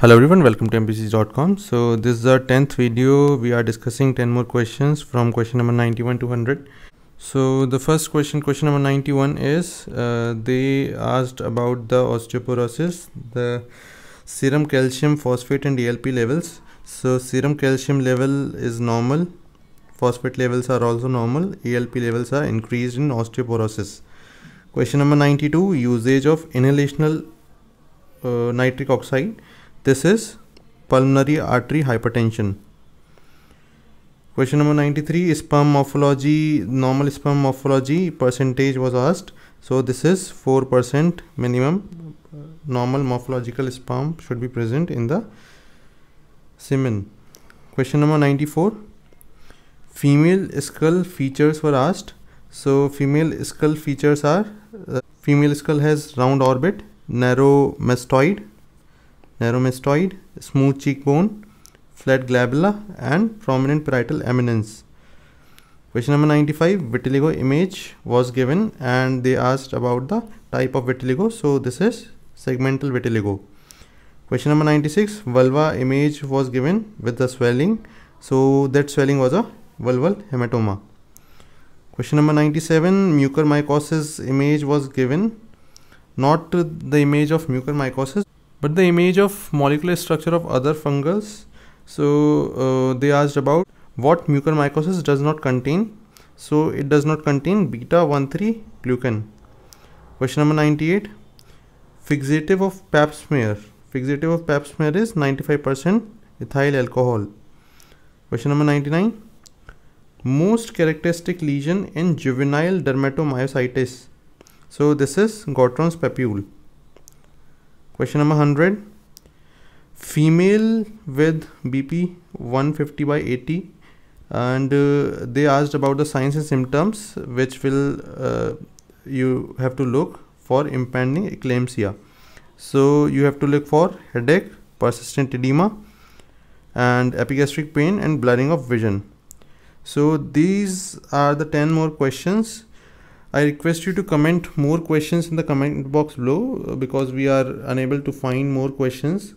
hello everyone welcome to mpc.com so this is our 10th video we are discussing 10 more questions from question number 91 to 100 so the first question question number 91 is uh, they asked about the osteoporosis the serum calcium phosphate and elp levels so serum calcium level is normal phosphate levels are also normal alp levels are increased in osteoporosis question number 92 usage of inhalational uh, nitric oxide this is pulmonary artery hypertension. Question number 93 sperm morphology, normal sperm morphology percentage was asked. So this is 4% minimum normal morphological sperm should be present in the semen. Question number 94 female skull features were asked. So female skull features are uh, female skull has round orbit, narrow mastoid, narrow smooth cheekbone, flat glabella and prominent parietal eminence. Question number 95 vitiligo image was given and they asked about the type of vitiligo. So this is segmental vitiligo. Question number 96 vulva image was given with the swelling. So that swelling was a vulval hematoma. Question number 97 mucormycosis image was given. Not the image of mucormycosis but the image of molecular structure of other fungals so uh, they asked about what mucormycosis does not contain so it does not contain beta 13 glucan question number 98 fixative of pap smear fixative of pap smear is 95% ethyl alcohol question number 99 most characteristic lesion in juvenile dermatomyositis so this is Gautron's papule Question number 100. Female with BP 150 by 80 and uh, they asked about the signs and symptoms which will uh, you have to look for impending eclampsia. So you have to look for headache, persistent edema and epigastric pain and blurring of vision. So these are the 10 more questions I request you to comment more questions in the comment box below uh, because we are unable to find more questions.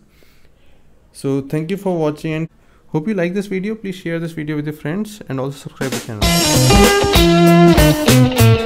So thank you for watching and hope you like this video. Please share this video with your friends and also subscribe the channel.